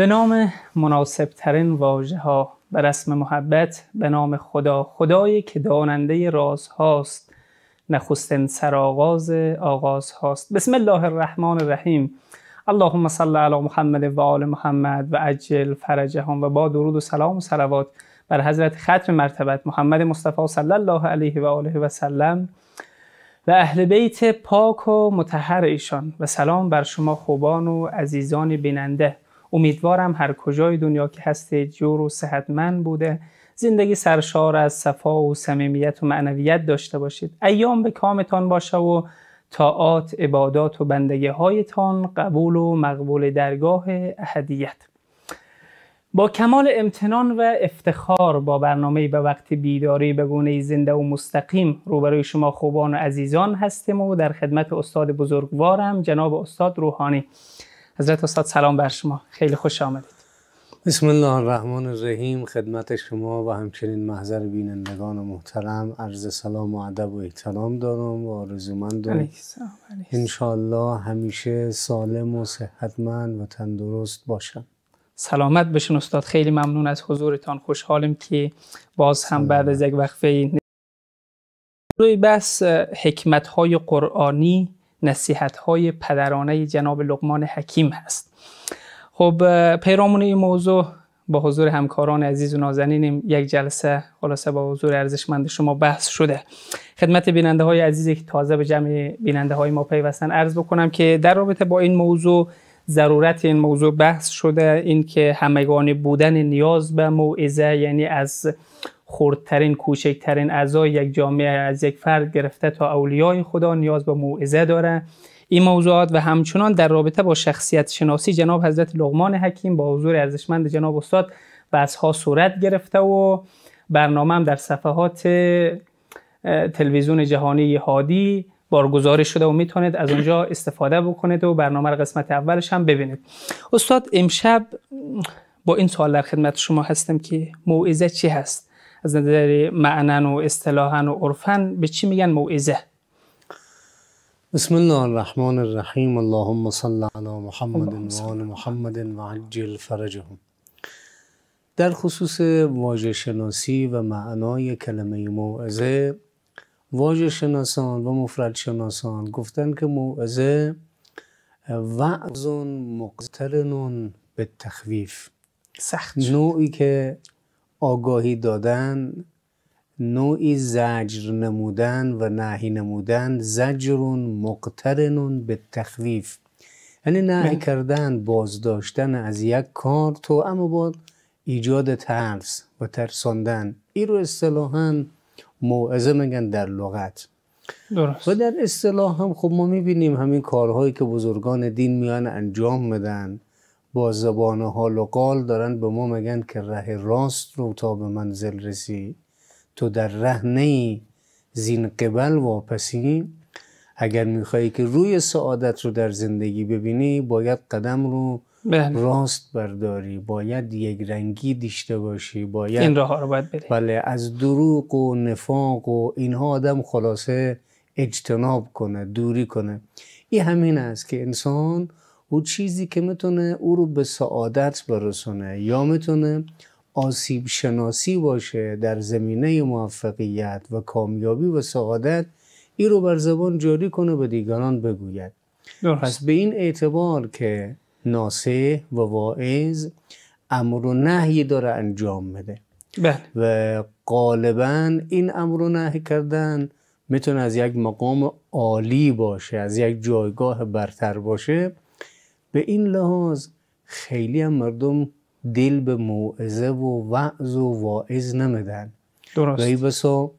به نام مناسبترین ترین واجه ها به رسم محبت به نام خدا خدایی که داننده راز هاست نخستین سرآغاز آغاز هاست بسم الله الرحمن الرحیم اللهم صل علی محمد و آل محمد و عجل فرجهم و با درود و سلام و صلوات بر حضرت ختم مرتبت محمد مصطفی صلی الله علیه و آله و سلم و اهل بیت پاک و متحر ایشان و سلام بر شما خوبان و عزیزان بیننده امیدوارم هر کجای دنیا که هستید جور و صحتمند بوده زندگی سرشار از صفا و صمیمیت و معنویت داشته باشید ایام به کامتان باشه و طاعات عبادات و بندگی هایتان قبول و مقبول درگاه اهدیت با کمال امتنان و افتخار با برنامه به وقت بیداری به گونه زنده و مستقیم روبروی شما خوبان و عزیزان هستیم و در خدمت استاد بزرگوارم جناب استاد روحانی حضرت استاد سلام بر شما خیلی خوش آمدید بسم الله الرحمن الرحیم خدمت شما و همچنین محضر بینندگان محترم عرض سلام و ادب و احترام دارم و و انشالله همیشه سالم و صحتمند و تندرست باشم سلامت بشین استاد خیلی ممنون از حضورتان خوشحالم که باز هم بعد از یک وقفه روی بس حکمت های قرآنی نصیحت های پدرانه جناب لقمان حکیم هست خب پیرامون این موضوع با حضور همکاران عزیز و نازنینیم یک جلسه خلاصه با حضور ارزشمند شما بحث شده خدمت بیننده های عزیزی که تازه به جمع بیننده های ما پیوستن عرض بکنم که در رابطه با این موضوع ضرورت این موضوع بحث شده اینکه که همگانی بودن نیاز به موعظه یعنی از خردترین کوچکترین اعضای یک جامعه از یک فرد گرفته تا اولیای خدا نیاز به موعظه داره این موضوعات و همچنان در رابطه با شخصیت شناسی جناب حضرت لغمان حکیم با حضور ارزشمند جناب استاد بحث ها صورت گرفته و برنامه هم در صفحات تلویزیون جهانی هادی بارگزاری شده و میتونید از اونجا استفاده بکنید و برنامه را قسمت اولش هم ببینید استاد امشب با این سوال در خدمت شما هستم که موعظه چی هست از نظر معنا و اصطلاحا و عرفا به چی میگن موعظه بسم الله الرحمن الرحیم اللهم صل علی محمد و آل محمد و عجل فرجهم در خصوص واجه شناسی و معنای کلمه موعظه واجه شناسان و مفرد شناسان گفتن که موعظه وعظ مقترنون به تخویف سخت نوعی که آگاهی دادن نوعی زجر نمودن و نهی نمودن زجرون مقترنون به تخویف یعنی نهی بله. کردن بازداشتن از یک کار تو اما با ایجاد ترس و ترساندن این رو اصطلاحا موعظه میگن در لغت درست. و در اصطلاح هم خب ما میبینیم همین کارهایی که بزرگان دین میان انجام میدن با زبان حال و قال دارن به ما میگن که ره راست رو تا به منزل رسی تو در ره نی زین قبل واپسی اگر میخوایی که روی سعادت رو در زندگی ببینی باید قدم رو بله. راست برداری باید یک رنگی دیشته باشی باید این راه رو باید بری بله از دروغ و نفاق و اینها آدم خلاصه اجتناب کنه دوری کنه این همین است که انسان او چیزی که میتونه او رو به سعادت برسونه یا میتونه آسیب شناسی باشه در زمینه موفقیت و کامیابی و سعادت این رو بر زبان جاری کنه به دیگران بگوید درست. پس به این اعتبار که ناسه و واعظ امر و نهی داره انجام میده بله. و غالبا این امر و نهی کردن میتونه از یک مقام عالی باشه از یک جایگاه برتر باشه به این لحاظ خیلی هم مردم دل به موعظه و وعظ و واعظ نمیدن درست و بسا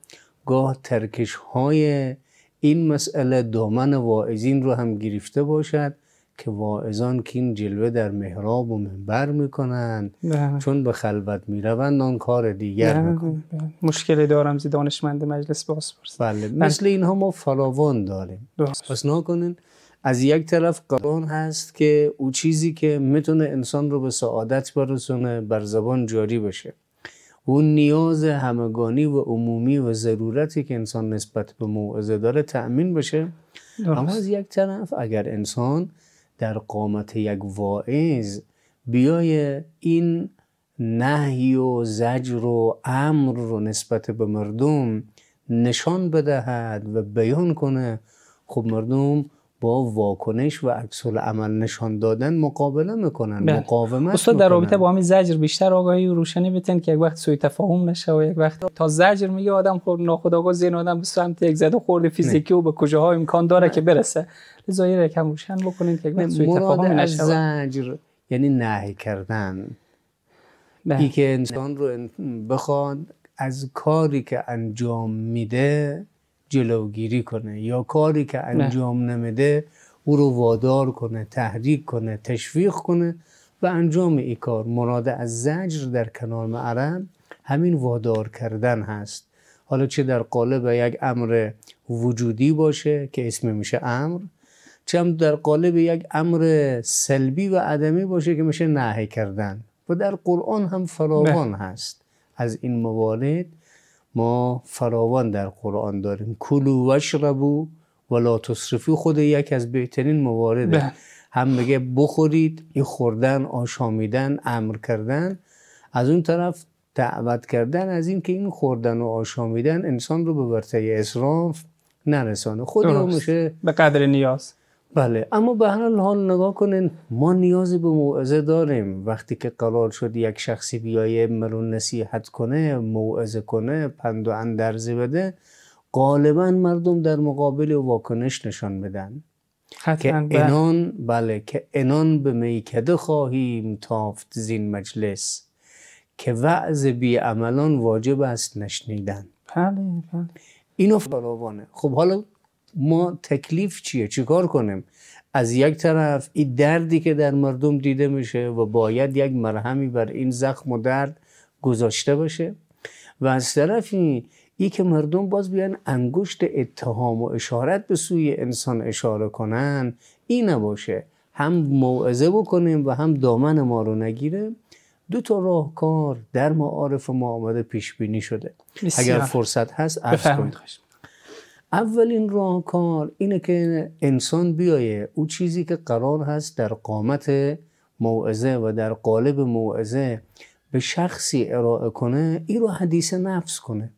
گاه ترکش های این مسئله دامن واعظین رو هم گرفته باشد که واعظان که این جلوه در محراب و منبر میکنند بله. چون به خلوت میروند آن کار دیگر بله، میکنند بله، مشکل دارم زی دانشمند مجلس باز بله مثل اینها ما فلاوان داریم درست. پس نکنین از یک طرف قرآن هست که او چیزی که میتونه انسان رو به سعادت برسونه بر زبان جاری بشه اون نیاز همگانی و عمومی و ضرورتی که انسان نسبت به موعظه داره تأمین بشه اما از یک طرف اگر انسان در قامت یک واعظ بیای این نهی و زجر و امر رو نسبت به مردم نشان بدهد و بیان کنه خب مردم با واکنش و عکس عمل نشان دادن مقابله میکنن بله. مقاومت استاد در رابطه با همین زجر بیشتر آگاهی و روشنی بتن که یک وقت سوی تفاهم نشه و یک وقت تا زجر میگه آدم خود ناخودآگاه زین آدم به سمت یک زده خورد فیزیکی و به کجاها امکان داره که برسه لذا کم روشن بکنید که یک وقت تفاهم نشه زجر یعنی نهی کردن بله. که انسان رو بخواد از کاری که انجام میده جلوگیری کنه یا کاری که انجام نمیده او رو وادار کنه تحریک کنه تشویق کنه و انجام این کار مراد از زجر در کنار عرب همین وادار کردن هست حالا چه در قالب یک امر وجودی باشه که اسم میشه امر چه هم در قالب یک امر سلبی و عدمی باشه که میشه نهی کردن و در قرآن هم فراوان هست از این موارد ما فراوان در قرآن داریم کلو وشربو لا تصرفی خود یک از بهترین موارده به. هم میگه بخورید این خوردن آشامیدن امر کردن از اون طرف دعوت کردن از اینکه این خوردن و آشامیدن انسان رو به ورطه اسراف نرسانه خود میشه به قدر نیاز بله اما به هر حال نگاه کنین ما نیازی به موعظه داریم وقتی که قرار شد یک شخصی بیایه مرون نصیحت کنه موعظه کنه پند و اندرزی بده غالبا مردم در مقابل واکنش نشان بدن که بله. انان بله که انان به میکده خواهیم تافت زین مجلس که وعظ بیعملان واجب است نشنیدن بله بله اینو فراوانه خب حالا ما تکلیف چیه چیکار کنیم از یک طرف این دردی که در مردم دیده میشه و باید یک مرهمی بر این زخم و درد گذاشته باشه و از طرفی ای که مردم باز بیان انگشت اتهام و اشارت به سوی انسان اشاره کنن این نباشه هم موعظه بکنیم و هم دامن ما رو نگیره دو تا راهکار در معارف ما آمده پیش بینی شده اگر فرصت هست عرض کنید اولین کار اینه که انسان بیایه او چیزی که قرار هست در قامت موعظه و در قالب موعظه به شخصی ارائه کنه این رو حدیث نفس کنه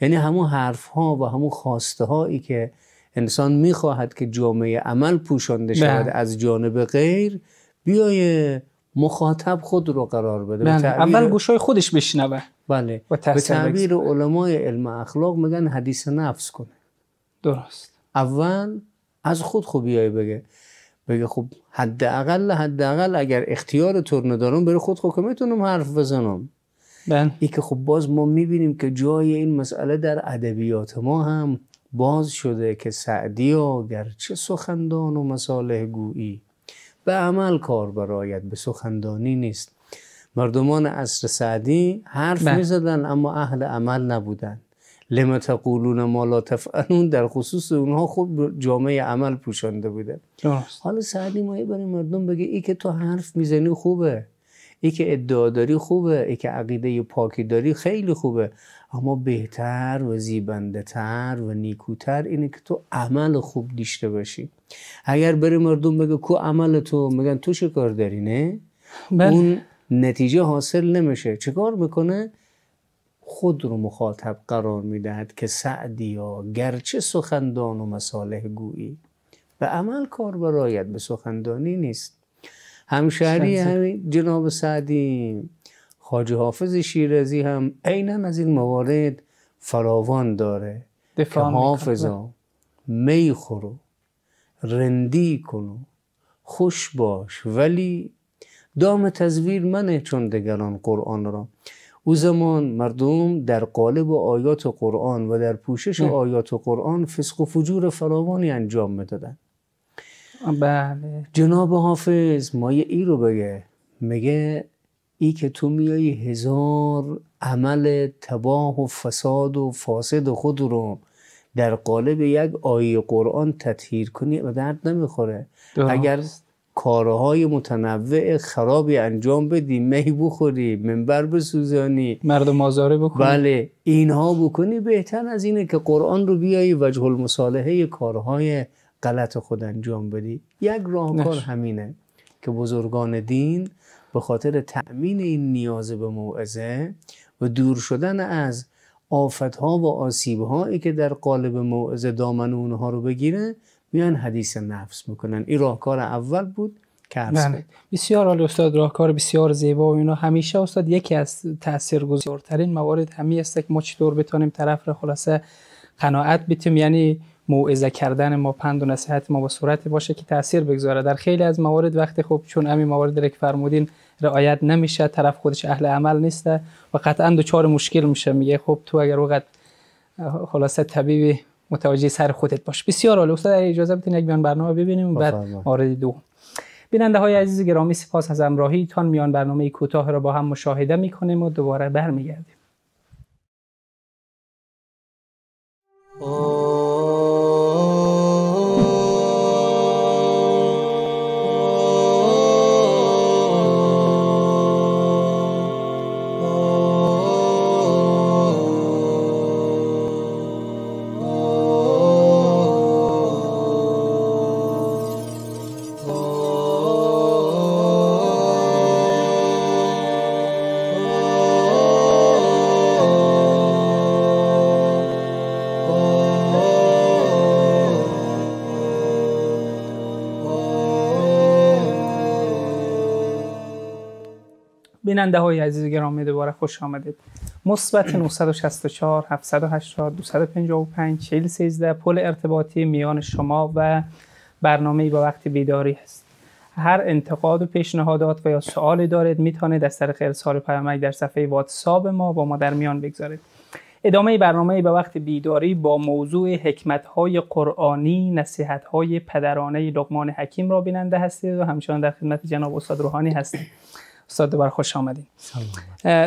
یعنی همون حرف ها و همون خواسته هایی که انسان میخواهد که جامعه عمل پوشانده بله. شود از جانب غیر بیایه مخاطب خود رو قرار بده بله. اول خودش بشنوه بله و به تعبیر علمای علم اخلاق میگن حدیث نفس کنه درست اول از خود خوبیای بگه بگه خب حداقل حداقل اگر اختیار تو ندارم بره خود خب میتونم حرف بزنم بن. بله. ای که خب باز ما میبینیم که جای این مسئله در ادبیات ما هم باز شده که سعدی ها گرچه سخندان و مساله گویی به عمل کار برایت به سخندانی نیست مردمان عصر سعدی حرف بله. میزدن اما اهل عمل نبودن لما تقولون ما لا تفعلون در خصوص اونها خود خب جامعه عمل پوشانده بوده حالا سعدی مایه برای مردم بگه ای که تو حرف میزنی خوبه ای که ادعا خوبه ای که عقیده پاکی داری خیلی خوبه اما بهتر و زیبنده تر و نیکوتر اینه که تو عمل خوب داشته باشی اگر بری مردم بگه کو عمل تو میگن تو چه کار داری نه بله. اون نتیجه حاصل نمیشه چه میکنه خود رو مخاطب قرار میدهد که سعدی سعدیا گرچه سخندان و مصالح گویی و عمل کار برایت به سخندانی نیست همشهری همین جناب سعدی خاجه حافظ شیرازی هم عینا از این موارد فراوان داره که حافظا می خورو رندی کنو خوش باش ولی دام تزویر منه چون دگران قرآن را او زمان مردم در قالب آیات قرآن و در پوشش آیات قرآن فسق و فجور فراوانی انجام میدادن بله جناب حافظ مایه ای رو بگه میگه ای که تو میایی هزار عمل تباه و فساد و فاسد خود رو در قالب یک آیه قرآن تطهیر کنی و درد نمیخوره درست. اگر کارهای متنوع خرابی انجام بدی می بخوری منبر بسوزانی مردم آزاره بکنی بله اینها بکنی بهتر از اینه که قرآن رو بیایی وجه المصالحه کارهای غلط خود انجام بدی یک راهکار همینه که بزرگان دین به خاطر تأمین این نیاز به موعظه و دور شدن از آفتها و آسیبهایی که در قالب موعظه دامن اونها رو بگیره میان حدیث نفس میکنن این راهکار اول بود که بله. بسیار عالی استاد راهکار بسیار زیبا و اینا همیشه استاد یکی از تاثیرگذارترین موارد همی است که ما چطور بتانیم طرف را خلاصه قناعت بتیم یعنی موعظه کردن ما پند و نصیحت ما با صورت باشه که تاثیر بگذاره در خیلی از موارد وقت خب چون همین موارد که فرمودین رعایت نمیشه طرف خودش اهل عمل نیسته و قطعا دچار مشکل میشه میگه خب تو اگر وقت خلاصه طبیبی. متوجه سر خودت باش بسیار عالی استاد اجازه بدین یک میان برنامه ببینیم بعد مورد دو بیننده های عزیز گرامی سپاس از تان میان برنامه کوتاه را با هم مشاهده میکنیم و دوباره برمیگردیم بیننده های عزیز گرامی دوباره خوش آمدید مثبت 964 780 255 13 پل ارتباطی میان شما و برنامه با وقت بیداری هست هر انتقاد و پیشنهادات و یا سوالی دارید میتونید از طریق ارسال پیامک در صفحه واتساپ ما با ما در میان بگذارید ادامه برنامه به وقت بیداری با موضوع حکمت های قرآنی نصیحت های پدرانه لقمان حکیم را بیننده هستید و همچنان در خدمت جناب استاد روحانی هستید استاد دوباره خوش آمدین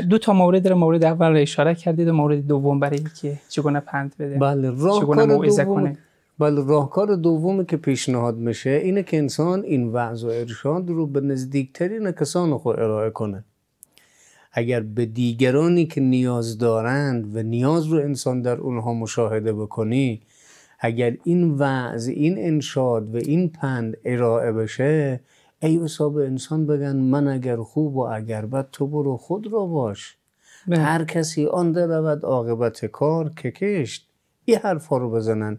دو تا مورد رو مورد اول را اشاره کردید و مورد دوم برای اینکه چگونه پند بده بله راهکار دوم بله راهکار دومی که پیشنهاد میشه اینه که انسان این وعظ و ارشاد رو به نزدیکترین کسان خود ارائه کنه اگر به دیگرانی که نیاز دارند و نیاز رو انسان در اونها مشاهده بکنی اگر این وعظ این انشاد و این پند ارائه بشه ای صاحب انسان بگن من اگر خوب و اگر بد تو برو خود را باش بله. هر کسی آن درود عاقبت کار که کشت این حرف رو بزنن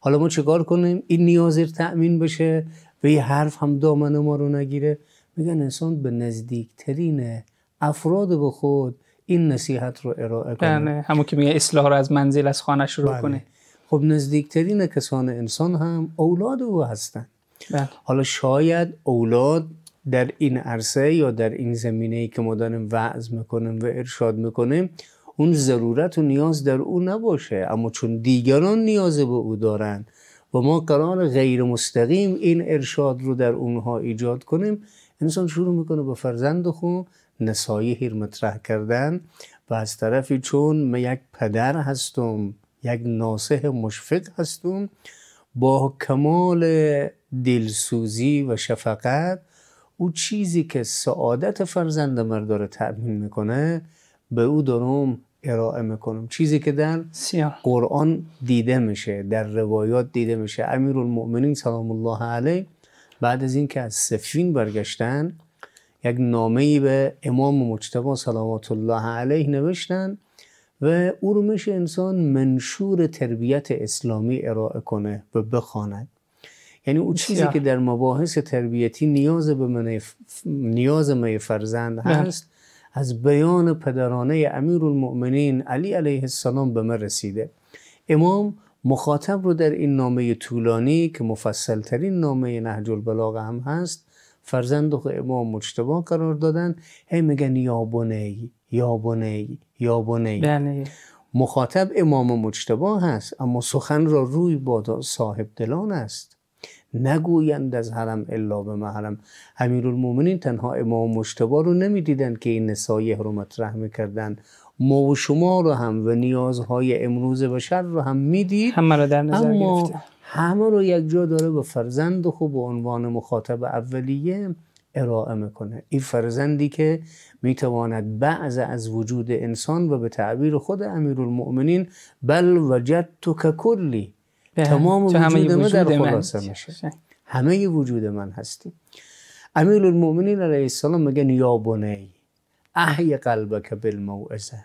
حالا ما چیکار کنیم این نیازیر تأمین بشه و این حرف هم دامن ما رو نگیره میگن انسان به نزدیکترین افراد به خود این نصیحت رو ارائه کنه بله، همون که میگه اصلاح رو از منزل از خانه شروع بله. کنه خب نزدیکترین کسان انسان هم اولاد او هستن بله. حالا شاید اولاد در این عرصه یا در این زمینه ای که ما داریم وعظ میکنیم و ارشاد میکنیم اون ضرورت و نیاز در او نباشه اما چون دیگران نیاز به او دارن و ما قرار غیر مستقیم این ارشاد رو در اونها ایجاد کنیم انسان شروع میکنه به فرزند خو نسایی رو مطرح کردن و از طرفی چون من یک پدر هستم یک ناسه مشفق هستم با کمال دلسوزی و شفقت او چیزی که سعادت فرزند مرد داره تأمین میکنه به او دارم ارائه میکنم چیزی که در قرآن دیده میشه در روایات دیده میشه امیر المؤمنین سلام الله علیه بعد از اینکه از سفین برگشتن یک نامه ای به امام مجتبا سلامات الله علیه نوشتن و او رو میشه انسان منشور تربیت اسلامی ارائه کنه و بخواند یعنی اون چیزی که در مباحث تربیتی نیاز به من نیاز من فرزند بله. هست از بیان پدرانه امیر المؤمنین علی علیه السلام به من رسیده امام مخاطب رو در این نامه طولانی که مفصل ترین نامه نهج البلاغه هم هست فرزند امام مجتبا قرار دادن هی میگن یا بنی یا بنی یا بنی بله. مخاطب امام مجتبا هست اما سخن را روی با صاحب دلان است نگویند از حرم الا به محرم امیرالمومنین تنها امام مشتبه رو نمیدیدند که این نسایه رو رحمه کردن ما و شما رو هم و نیازهای امروز بشر رو هم میدید همه رو در نظر اما همه رو یک جا داره به فرزند خوب به عنوان مخاطب اولیه ارائه میکنه این فرزندی که میتواند بعض از وجود انسان و به تعبیر خود امیرالمؤمنین بل که کلی تمام وجود من در خلاصه میشه همه وجود من هستی امیر المؤمنین علیه السلام میگن یا بنی احی قلبک بالموعظه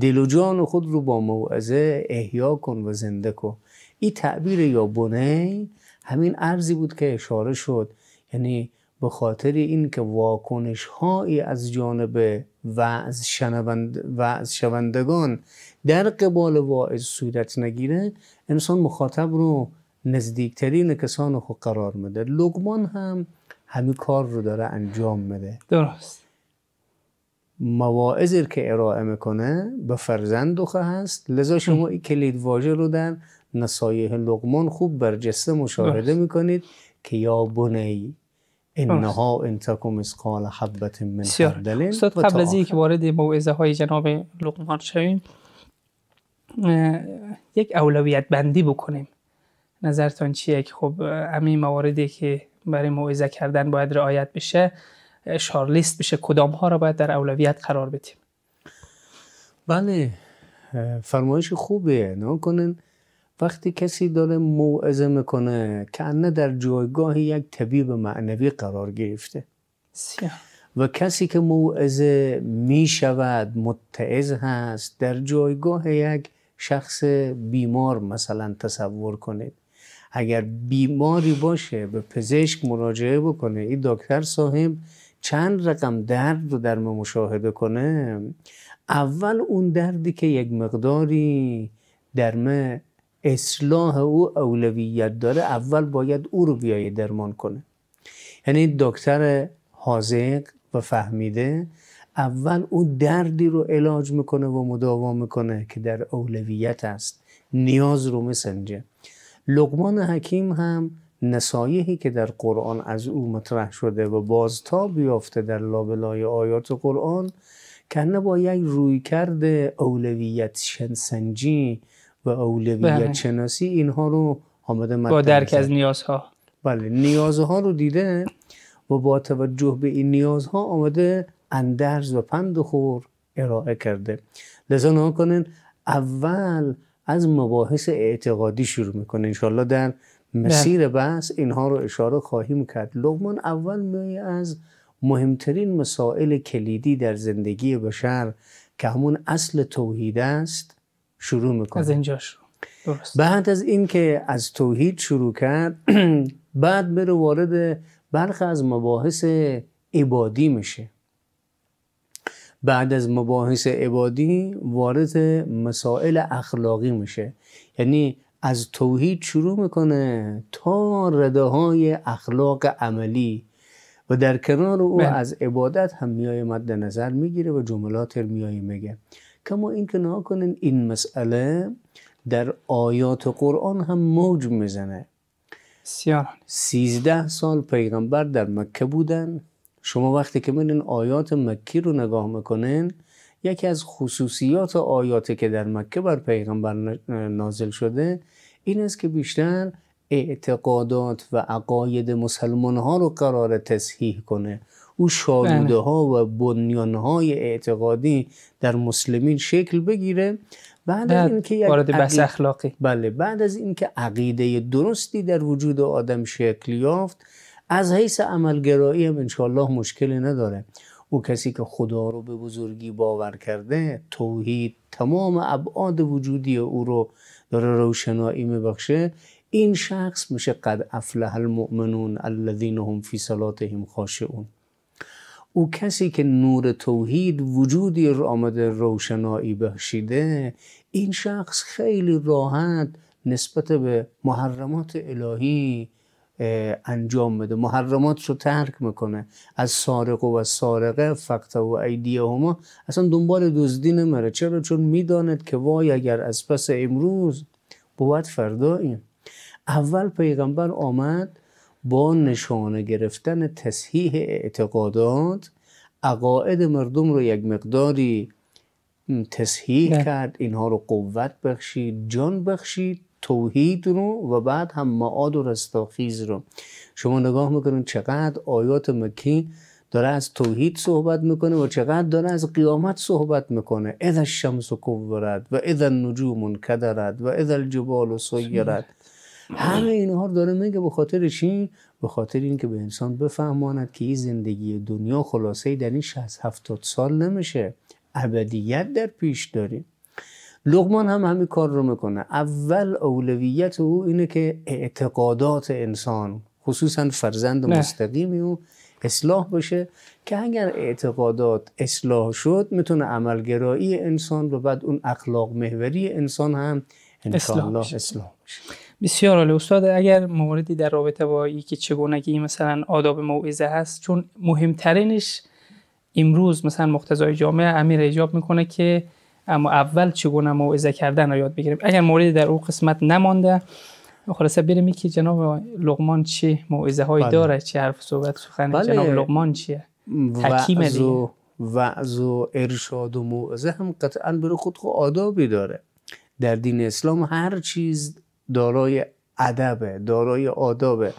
دل و جان خود رو با موعظه احیا کن و زنده کن این تعبیر یا بنی همین ارزی بود که اشاره شد یعنی به خاطر اینکه واکنش هایی از جانب وعظ, شنوند، شوندگان در قبال واعظ صورت نگیره انسان مخاطب رو نزدیکترین کسان خود قرار میده لقمان هم همین کار رو داره انجام میده درست مواعظی که ارائه میکنه به فرزند و هست لذا شما این کلید واژه رو در نصایح لقمان خوب برجسته مشاهده میکنید که یا بنی انها ان اسقال حبت من خردل استاد قبل از که وارد موعظه های جناب لقمان شویم یک اولویت بندی بکنیم نظرتان چیه که خب امی مواردی که برای موعظه کردن باید رعایت بشه شارلیست بشه کدام ها را باید در اولویت قرار بدیم بله فرمایش خوبه نه کنن وقتی کسی داره موعظه میکنه که در جایگاه یک طبیب معنوی قرار گرفته و کسی که موعظه می شود متعز هست در جایگاه یک شخص بیمار مثلا تصور کنید اگر بیماری باشه به پزشک مراجعه بکنه این دکتر صاحب چند رقم درد رو در ما مشاهده کنه اول اون دردی که یک مقداری در اصلاح او اولویت داره اول باید او رو بیایه درمان کنه یعنی دکتر حاضق و فهمیده اول او دردی رو علاج میکنه و مداوا میکنه که در اولویت است نیاز رو مسنجه لقمان حکیم هم نصایحی که در قرآن از او مطرح شده و بازتاب بیافته در لابلای آیات قرآن که با یک روی کرده اولویت شنسنجی و اولویت بله. شناسی اینها رو آمده با درک از نیازها بله نیازها رو دیده و با توجه به این نیازها آمده اندرز و پند خور ارائه کرده لذا نها کنن اول از مباحث اعتقادی شروع میکنه انشالله در بله. مسیر بحث اینها رو اشاره خواهیم کرد لغمان اول میای از مهمترین مسائل کلیدی در زندگی بشر که همون اصل توحید است شروع میکنه از اینجا شروع درست. بعد از که از توحید شروع کرد بعد بره وارد برخی از مباحث عبادی میشه بعد از مباحث عبادی وارد مسائل اخلاقی میشه یعنی از توحید شروع میکنه تا رده های اخلاق عملی و در کنار او بله. از عبادت هم میای مد نظر میگیره و جملات میای میگه کما اینکه نها کنین این مسئله در آیات قرآن هم موج میزنه سیار. سیزده سال پیغمبر در مکه بودن شما وقتی که میرین آیات مکی رو نگاه میکنین یکی از خصوصیات آیاتی که در مکه بر پیغمبر نازل شده این است که بیشتر اعتقادات و عقاید مسلمان ها رو قرار تصحیح کنه او بله. شالوده ها و بنیان های اعتقادی در مسلمین شکل بگیره بعد از اینکه اخلاقی بله بعد از اینکه عقیده درستی در وجود آدم شکل یافت از حیث عملگرایی هم انشالله مشکلی نداره او کسی که خدا رو به بزرگی باور کرده توحید تمام ابعاد وجودی او رو داره روشنایی میبخشه این شخص میشه قد افلح المؤمنون الذين هم فی صلاتهم خاشعون او کسی که نور توحید وجودی رو آمده روشنایی بخشیده این شخص خیلی راحت نسبت به محرمات الهی انجام بده محرمات رو ترک میکنه از سارق و از سارقه فقط و ایدیه هما اصلا دنبال دزدی نمره چرا چون میداند که وای اگر از پس امروز بود فردا این اول پیغمبر آمد با نشانه گرفتن تصحیح اعتقادات عقاید مردم رو یک مقداری تصحیح بله. کرد اینها رو قوت بخشید جان بخشید توحید رو و بعد هم معاد و رستاخیز رو شما نگاه میکنید چقدر آیات مکی داره از توحید صحبت میکنه و چقدر داره از قیامت صحبت میکنه اذا الشمس کورت و اذا النجوم کدرد و اذا الجبال سیرت آره. همه اینها رو داره میگه به خاطر چی به خاطر اینکه به انسان بفهماند که این زندگی دنیا خلاصه در این 60 70 سال نمیشه ابدیت در پیش داریم لغمان هم همین کار رو میکنه اول اولویت او اینه که اعتقادات انسان خصوصا فرزند مستقیم او اصلاح بشه که اگر اعتقادات اصلاح شد میتونه عملگرایی انسان و بعد اون اخلاق محوری انسان هم انشاءالله اصلاح بشه بسیار عالی استاد اگر موردی در رابطه با ای که چگونگی مثلا آداب موعظه هست چون مهمترینش امروز مثلا مقتضای جامعه امیر ایجاب میکنه که اما اول چگونه موعظه کردن رو یاد بگیریم اگر موردی در او قسمت نمانده خلاصه بریم که جناب لغمان چه موعظه هایی بله. داره چه حرف صحبت سخن بله. جناب لغمان چیه حکیم و وعظ و ارشاد و موعظه هم قطعا برای خود خود آدابی داره در دین اسلام هر چیز دارای ادبه دارای آدابه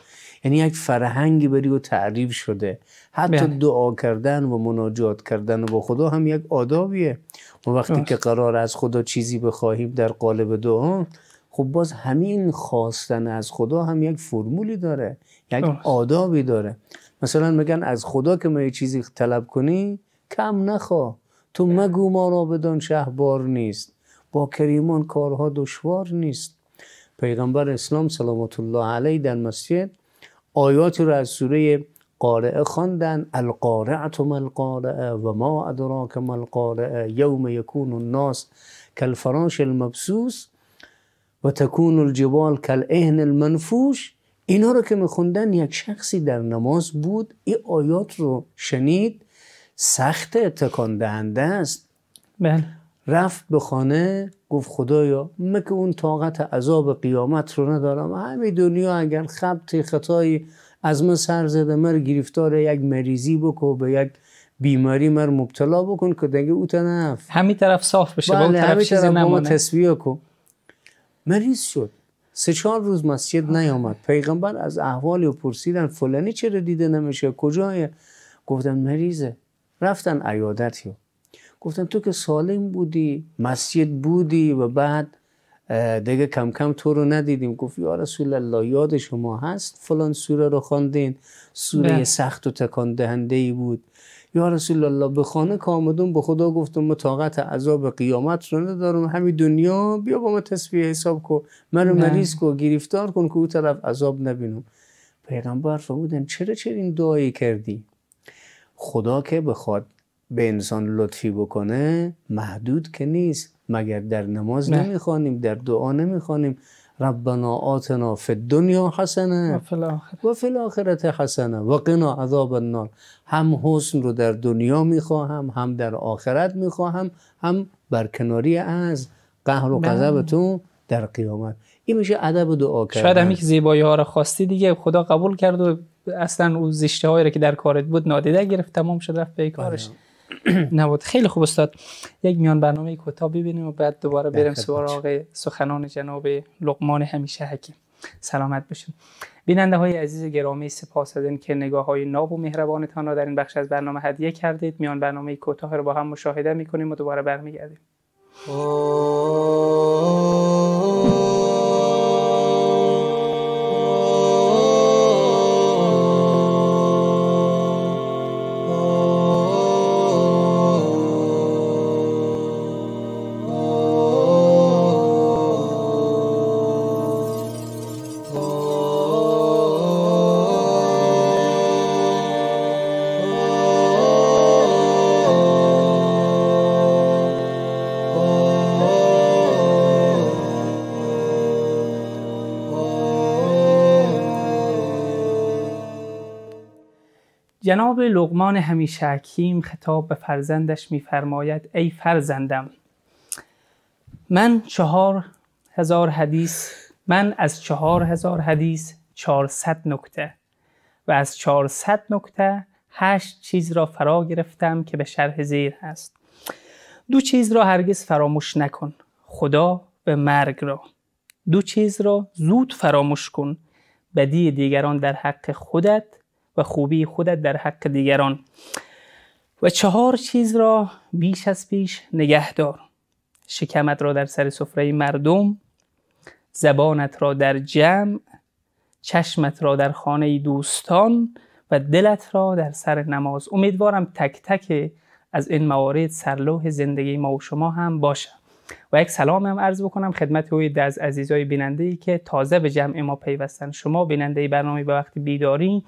یعنی یک فرهنگی بری و تعریف شده حتی بله. دعا کردن و مناجات کردن و با خدا هم یک آدابیه و وقتی که قرار از خدا چیزی بخواهیم در قالب دعا خب باز همین خواستن از خدا هم یک فرمولی داره یک آدابی داره مثلا میگن از خدا که ما یه چیزی طلب کنی کم نخوا تو بله. مگو ما را بدان شهبار نیست با کریمان کارها دشوار نیست پیغمبر اسلام سلامت الله علیه در مسجد آیات رو از سوره قارعه خواندن القارعه ما القارعه و ما ادراک ما القارعه یوم یکون الناس کالفراش المبسوس و تکون الجبال کالاهن المنفوش اینا رو که میخوندن یک شخصی در نماز بود این آیات رو شنید سخت تکان دهنده است بله رفت به خانه گفت خدایا من که اون طاقت عذاب قیامت رو ندارم همین دنیا اگر خبتی خطایی از من سر زده مر گرفتار یک مریضی بکو به یک بیماری مر مبتلا بکن که دیگه او تنف همین طرف صاف بشه بله طرف همین طرف ما تصویه کن مریض شد سه چهار روز مسجد نیامد پیغمبر از احوالی پرسیدن فلانی چرا دیده نمیشه کجایه گفتن مریضه رفتن عیادتی گفتن تو که سالم بودی مسجد بودی و بعد دیگه کم کم تو رو ندیدیم گفت یا رسول الله یاد شما هست فلان سوره رو خواندین سوره بله. سخت و تکان دهنده ای بود یا رسول الله به خانه کامدون به خدا گفتم طاقت عذاب قیامت رو ندارم همین دنیا بیا با ما تصفیه حساب کن رو بله. مریض کن گرفتار کن که او طرف عذاب نبینم پیغمبر فرمودن چرا چرا این دعایی کردی خدا که بخواد به انسان لطفی بکنه محدود که نیست مگر در نماز نه. نمیخوانیم در دعا نمیخوانیم ربنا آتنا فی دنیا حسنه و فی الاخرت حسنه و قنا عذاب النار هم حسن رو در دنیا میخواهم هم در آخرت میخواهم هم کناری از قهر و قذبتون در قیامت این میشه ادب دعا کردن شاید همی که زیبایی ها رو خواستی دیگه خدا قبول کرد و اصلا اون زشته هایی که در کارت بود نادیده گرفت تمام شد رفت کارش آره. نبود خیلی خوب استاد یک میان برنامه کوتاه ببینیم و بعد دوباره بریم آقای سخنان جناب لقمان همیشه حکیم سلامت بشین بیننده های عزیز گرامی سپاس که نگاه های ناب و مهربانتان را در این بخش از برنامه هدیه کردید میان برنامه کوتاه را با هم مشاهده میکنیم و دوباره برمیگردیم جناب لغمان همیشه حکیم خطاب به فرزندش میفرماید ای فرزندم من چهار هزار حدیث من از چهار هزار حدیث چهارصد نکته و از چهارصد نکته هشت چیز را فرا گرفتم که به شرح زیر هست دو چیز را هرگز فراموش نکن خدا به مرگ را دو چیز را زود فراموش کن بدی دیگران در حق خودت و خوبی خودت در حق دیگران و چهار چیز را بیش از پیش نگه دار شکمت را در سر سفره مردم زبانت را در جمع چشمت را در خانه دوستان و دلت را در سر نماز امیدوارم تک تک از این موارد سرلوح زندگی ما و شما هم باشه و یک سلام هم عرض بکنم خدمت اوید از عزیزای بیننده که تازه به جمع ما پیوستن شما بیننده برنامه به وقت بیداری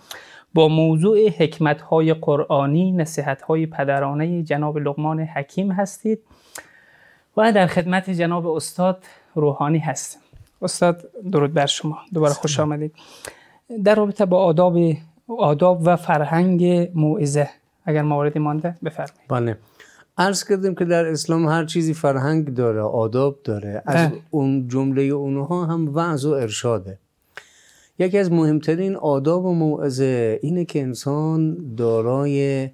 با موضوع حکمت های قرآنی های پدرانه جناب لقمان حکیم هستید و در خدمت جناب استاد روحانی هستیم استاد درود بر شما دوباره خوش آمدید در رابطه با آداب آداب و فرهنگ موعظه اگر مواردی مانده بفرمایید بله عرض کردیم که در اسلام هر چیزی فرهنگ داره آداب داره از بله. اون جمله اونها هم وعظ و ارشاده یکی از مهمترین آداب و موعظه اینه که انسان دارای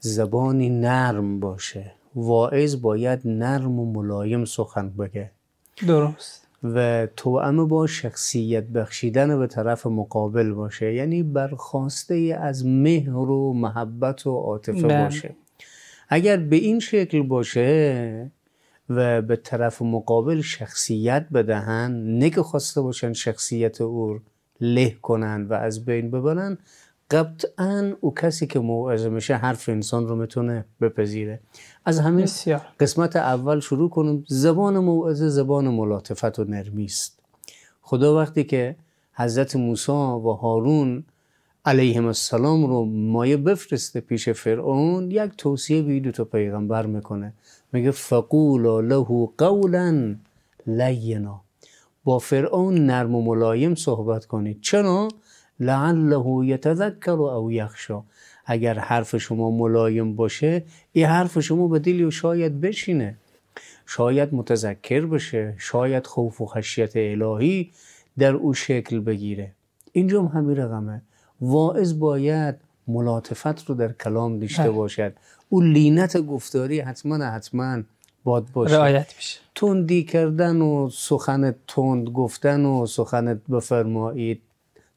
زبانی نرم باشه واعظ باید نرم و ملایم سخن بگه درست و توأم با شخصیت بخشیدن به طرف مقابل باشه یعنی برخواسته از مهر و محبت و عاطفه بله. باشه اگر به این شکل باشه و به طرف مقابل شخصیت بدهن نه که خواسته باشن شخصیت او له کنند و از بین ببرن قطعا او کسی که موعظه میشه حرف انسان رو میتونه بپذیره از همین قسمت اول شروع کنم زبان موعظه زبان ملاتفت و نرمی است خدا وقتی که حضرت موسی و هارون علیهم السلام رو مایه بفرسته پیش فرعون یک توصیه به دو تا پیغمبر میکنه میگه فقولا له قولا لینا با فرعون نرم و ملایم صحبت کنید چرا لعله یتذکر او یخشا اگر حرف شما ملایم باشه این حرف شما به دلی و شاید بشینه شاید متذکر بشه شاید خوف و خشیت الهی در او شکل بگیره اینجا هم همین رقمه واعظ باید ملاطفت رو در کلام داشته بله. باشد او لینت گفتاری حتما حتما باد باشه رعایت میشه تندی کردن و سخن تند گفتن و سخن بفرمایید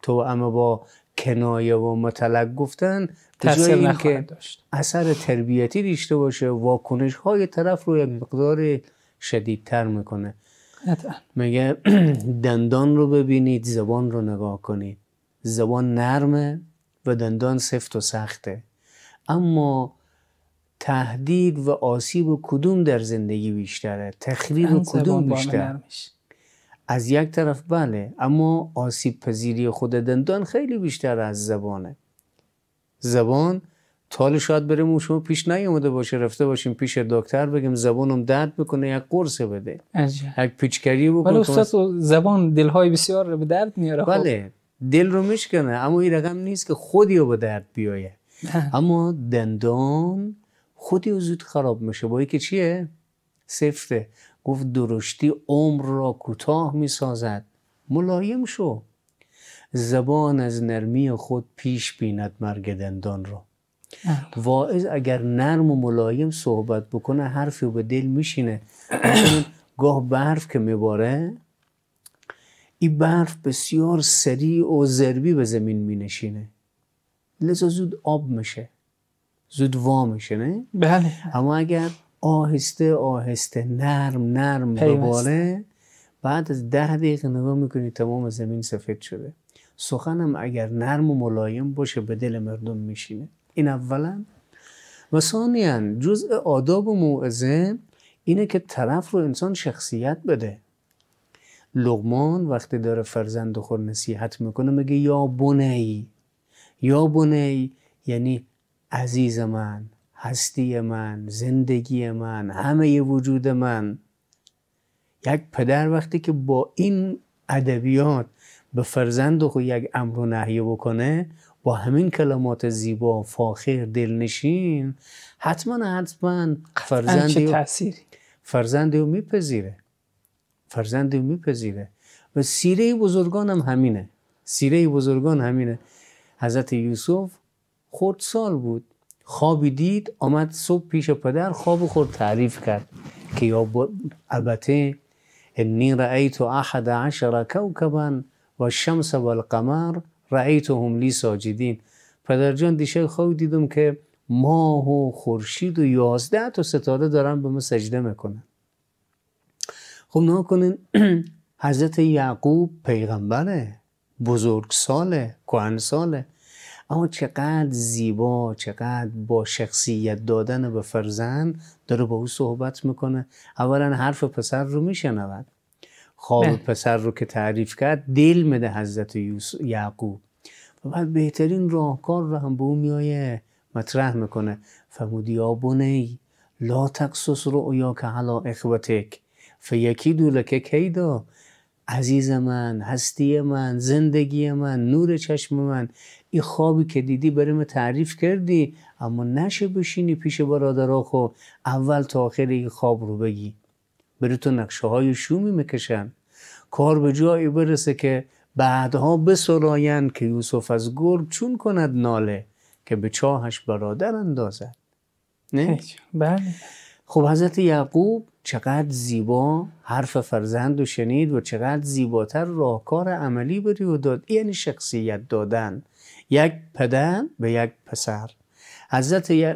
تو اما با کنایه و متلک گفتن تاثیر نخواهد داشت اثر تربیتی داشته باشه واکنش های طرف رو یک مقدار شدیدتر میکنه میگه دندان رو ببینید زبان رو نگاه کنید زبان نرمه و دندان سفت و سخته اما تهدید و آسیب و کدوم در زندگی بیشتره تخریب و کدوم بیشتر از یک طرف بله اما آسیب پذیری خود دندان خیلی بیشتر از زبانه زبان تال شاید بریم و شما پیش نیومده باشه رفته باشیم پیش دکتر بگیم زبانم درد بکنه یک قرص بده یک پیچکری بکنه ولی استاد زبان دلهای بسیار به درد میاره خب؟ بله دل رو میشکنه اما این رقم نیست که خودی رو به درد بیایه اما دندان خودی و زود خراب میشه با که چیه؟ سفته گفت درشتی عمر را کوتاه میسازد ملایم شو زبان از نرمی خود پیش بیند مرگ دندان را واعظ اگر نرم و ملایم صحبت بکنه حرفی به دل میشینه گاه برف که میباره این برف بسیار سریع و ضربی به زمین مینشینه لذا زود آب میشه زود وا میشه نه بله اما اگر آهسته آهسته نرم نرم بباره بعد از ده دقیقه نگاه میکنی تمام زمین سفید شده سخنم اگر نرم و ملایم باشه به دل مردم میشینه این اولا و ثانیا جزء آداب و موعظه اینه که طرف رو انسان شخصیت بده لغمان وقتی داره فرزند خور نصیحت میکنه میگه یا بنی یا بنی یعنی عزیز من هستی من زندگی من همه وجود من یک پدر وقتی که با این ادبیات به فرزند خود یک امر و نهی بکنه با همین کلمات زیبا فاخر دلنشین حتما حتما فرزند فرزند میپذیره فرزند میپذیره و سیره بزرگان هم همینه سیره بزرگان همینه حضرت یوسف سال بود خوابی دید آمد صبح پیش پدر خواب خورد تعریف کرد که یا البته انی رأیت احد عشر کوکبا و الشمس و القمر رأیتهم لی ساجدین پدر جان دیشه خواب دیدم که ماه و خورشید و یازده تا ستاره دارن به ما سجده میکنن خب نها کنین حضرت یعقوب پیغمبره کون ساله اما چقدر زیبا چقدر با شخصیت دادن به فرزند داره با او صحبت میکنه اولا حرف پسر رو میشنود خواب بله. پسر رو که تعریف کرد دل مده حضرت یعقوب و بعد بهترین راهکار رو هم به او میایه مطرح میکنه فمودی یا لا تقصص یا که حلا اخوتک فیکی دولکه کیدا عزیز من هستی من زندگی من نور چشم من این خوابی که دیدی بریم تعریف کردی اما نشه بشینی پیش برادراخو اول تا آخر این خواب رو بگی بری تو نقشه های شومی میکشن کار به جایی برسه که بعدها بسراین که یوسف از گرگ چون کند ناله که به چاهش برادر اندازد نه؟ بله خب حضرت یعقوب چقدر زیبا حرف فرزند رو شنید و چقدر زیباتر راهکار عملی بری و داد یعنی شخصیت دادن یک پدر به یک پسر حضرت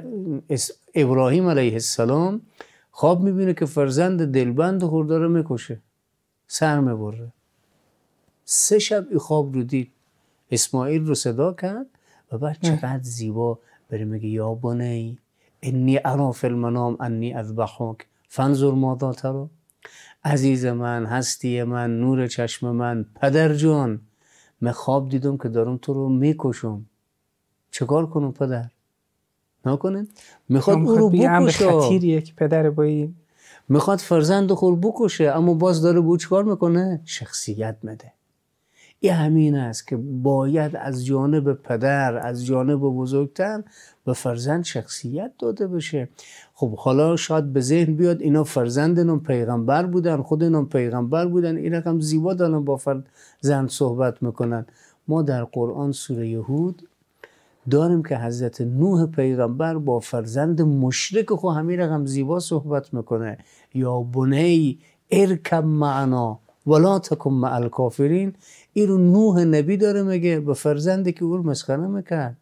ابراهیم علیه السلام خواب میبینه که فرزند دلبند خورداره میکشه سر میبره سه شب ای خواب رو دید اسماعیل رو صدا کرد و بعد چقدر زیبا بره میگه یا بنی انی ارا فی المنام انی اذبحک فنظر مادات رو عزیز من هستی من نور چشم من پدر جان من خواب دیدم که دارم تو رو میکشم چکار کنم پدر نکنه میخواد او رو بکشه پدر میخواد فرزند خور بکشه اما باز داره بو چکار میکنه شخصیت مده این همین است که باید از جانب پدر از جانب بزرگتر به فرزند شخصیت داده بشه خب حالا شاید به ذهن بیاد اینا فرزند پیغمبر بودن خود نم پیغمبر بودن این رقم زیبا دارن با فرزند صحبت میکنن ما در قرآن سوره یهود داریم که حضرت نوح پیغمبر با فرزند مشرک خو همین رقم زیبا صحبت میکنه یا بنی ارکب معنا ولا تکم مع الکافرین این نوح نبی داره میگه به فرزندی که او مسخره میکرد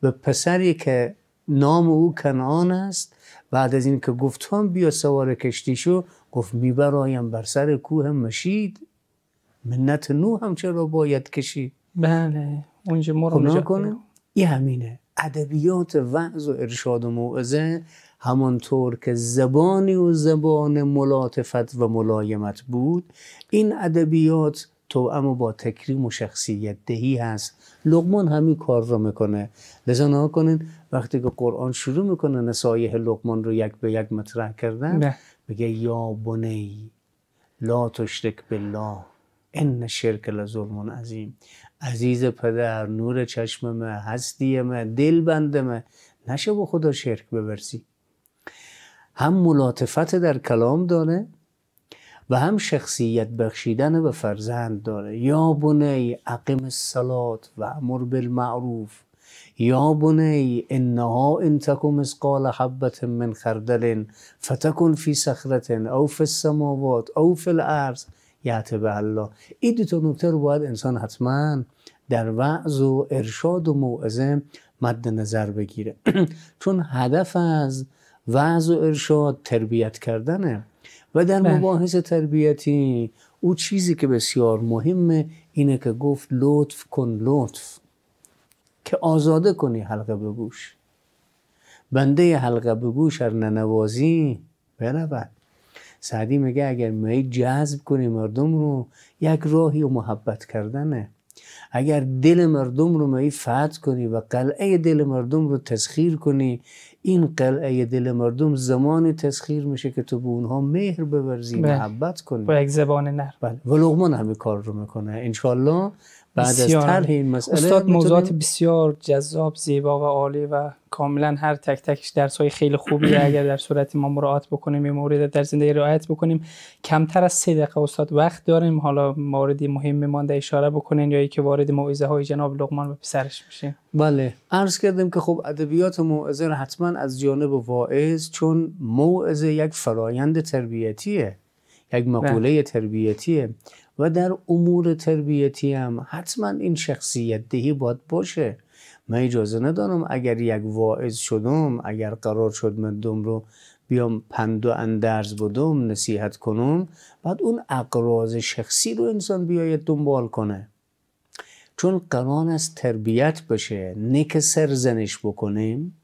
به پسری که نام او کنعان است بعد از این که بیا سوار کشتی شو گفت میبرایم بر سر کوه مشید منت نوح هم چرا باید کشی؟ بله اونجا ما رو خب کنه این همینه ادبیات وعظ و ارشاد و موعظه همانطور که زبانی و زبان ملاطفت و ملایمت بود این ادبیات تو اما با تکریم و شخصیت دهی هست لقمان همین کار رو میکنه لذا نها کنین وقتی که قرآن شروع میکنه نصایح لقمان رو یک به یک مطرح کردن بگه یا بنی لا تشرک بالله ان شرک لظلم عظیم عزیز پدر نور چشممه هستیمه دل بندمه نشه با خدا شرک ببرسی هم ملاطفت در کلام داره و هم شخصیت بخشیدن به فرزند داره یا بنی اقم الصلات و امر بالمعروف یا بنی انها ان تکم اسقال حبت من خردل فتکن فی سخرتن او فی السماوات او فی الارض یعت به الله این دو تا نکته رو باید انسان حتما در وعظ و ارشاد و موعظه مد نظر بگیره چون هدف از وعظ و ارشاد تربیت کردنه و در بله. مباحث تربیتی او چیزی که بسیار مهمه اینه که گفت لطف کن لطف که آزاده کنی حلقه به گوش بنده حلقه به گوش هر ننوازی برود سعدی میگه اگر می جذب کنی مردم رو یک راهی و محبت کردنه اگر دل مردم رو می فتح کنی و قلعه دل مردم رو تسخیر کنی این قلعه دل مردم زمان تسخیر میشه که تو به اونها مهر ببرزی بله. محبت کنی با یک زبان نرم بله و لغمان همه کار رو میکنه انشالله بعد از طرح این مسئله استاد موضوعات بسیار جذاب زیبا و عالی و کاملا هر تک تکش درس های خیلی خوبی اگر در صورت ما مراعات بکنیم این مورد در زندگی رعایت بکنیم کمتر از سه دقیقه استاد وقت داریم حالا موردی مهم مانده اشاره بکنین یا که وارد موعظه های جناب لقمان و پسرش میشه بله عرض کردم که خب ادبیات موعظه حتما از جانب واعظ چون موعظه یک فرایند تربیتیه یک مقوله بله. تربیتیه و در امور تربیتی هم حتما این شخصیت دهی باید باشه من اجازه ندارم اگر یک واعظ شدم اگر قرار شد مردم رو بیام پند و اندرز بدم نصیحت کنم بعد اون اقراض شخصی رو انسان بیاید دنبال کنه چون قرار از تربیت بشه نکه که سرزنش بکنیم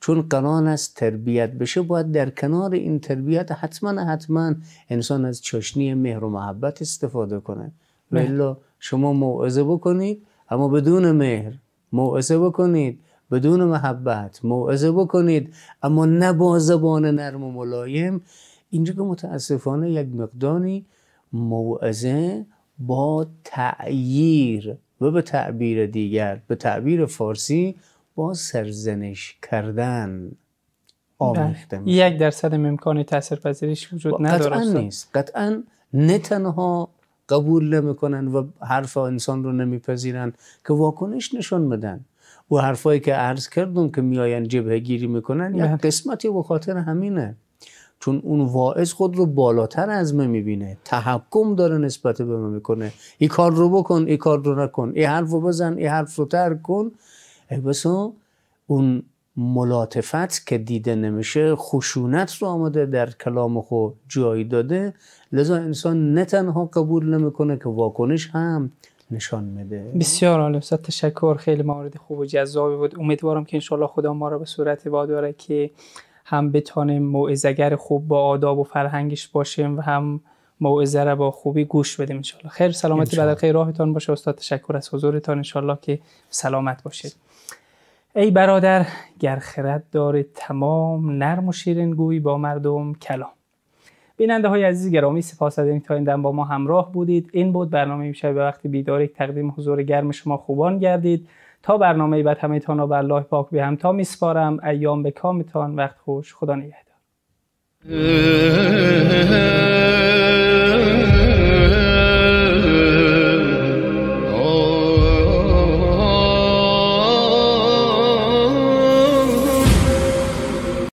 چون قرار است تربیت بشه باید در کنار این تربیت حتما حتما انسان از چاشنی مهر و محبت استفاده کنه ولی شما موعظه بکنید اما بدون مهر موعظه بکنید بدون محبت موعظه بکنید اما نه با زبان نرم و ملایم اینجا که متاسفانه یک مقدانی موعظه با تعییر و به تعبیر دیگر به تعبیر فارسی سرزنش کردن آمیخته بله. میشه یک درصد امکان پذیریش وجود نداره قطعا نیست قطعا نه تنها قبول نمیکنن و حرف انسان رو نمیپذیرن که واکنش نشون بدن و حرفایی که عرض کردم که میاین جبهه گیری میکنن یک بله. قسمتی به خاطر همینه چون اون واعظ خود رو بالاتر از من میبینه تحکم داره نسبت به من میکنه این کار رو بکن این کار رو نکن این حرف رو بزن این حرف رو ترک کن ای بسا اون ملاتفت که دیده نمیشه خشونت رو آمده در کلام خود جای داده لذا انسان نه تنها قبول نمیکنه که واکنش هم نشان میده بسیار عالی استاد تشکر خیلی مورد خوب و جذابی بود امیدوارم که انشالله خدا ما را به صورت واداره که هم بتانیم موعظه‌گر خوب با آداب و فرهنگش باشیم و هم موعظه را با خوبی گوش بدیم انشالله خیر سلامتی بعد خیر راهتان باشه استاد تشکر از حضورتان انشالله که سلامت باشید ای برادر گر خرد داره تمام نرم و شیرین گوی با مردم کلام بیننده های عزیز گرامی سپاس از اینکه تا این دم با ما همراه بودید این بود برنامه میشه به وقتی بیدار تقدیم حضور گرم شما خوبان گردید تا برنامه بعد همهتان را بر الله پاک به تا میسپارم ایام به کامتان وقت خوش خدا نگهدار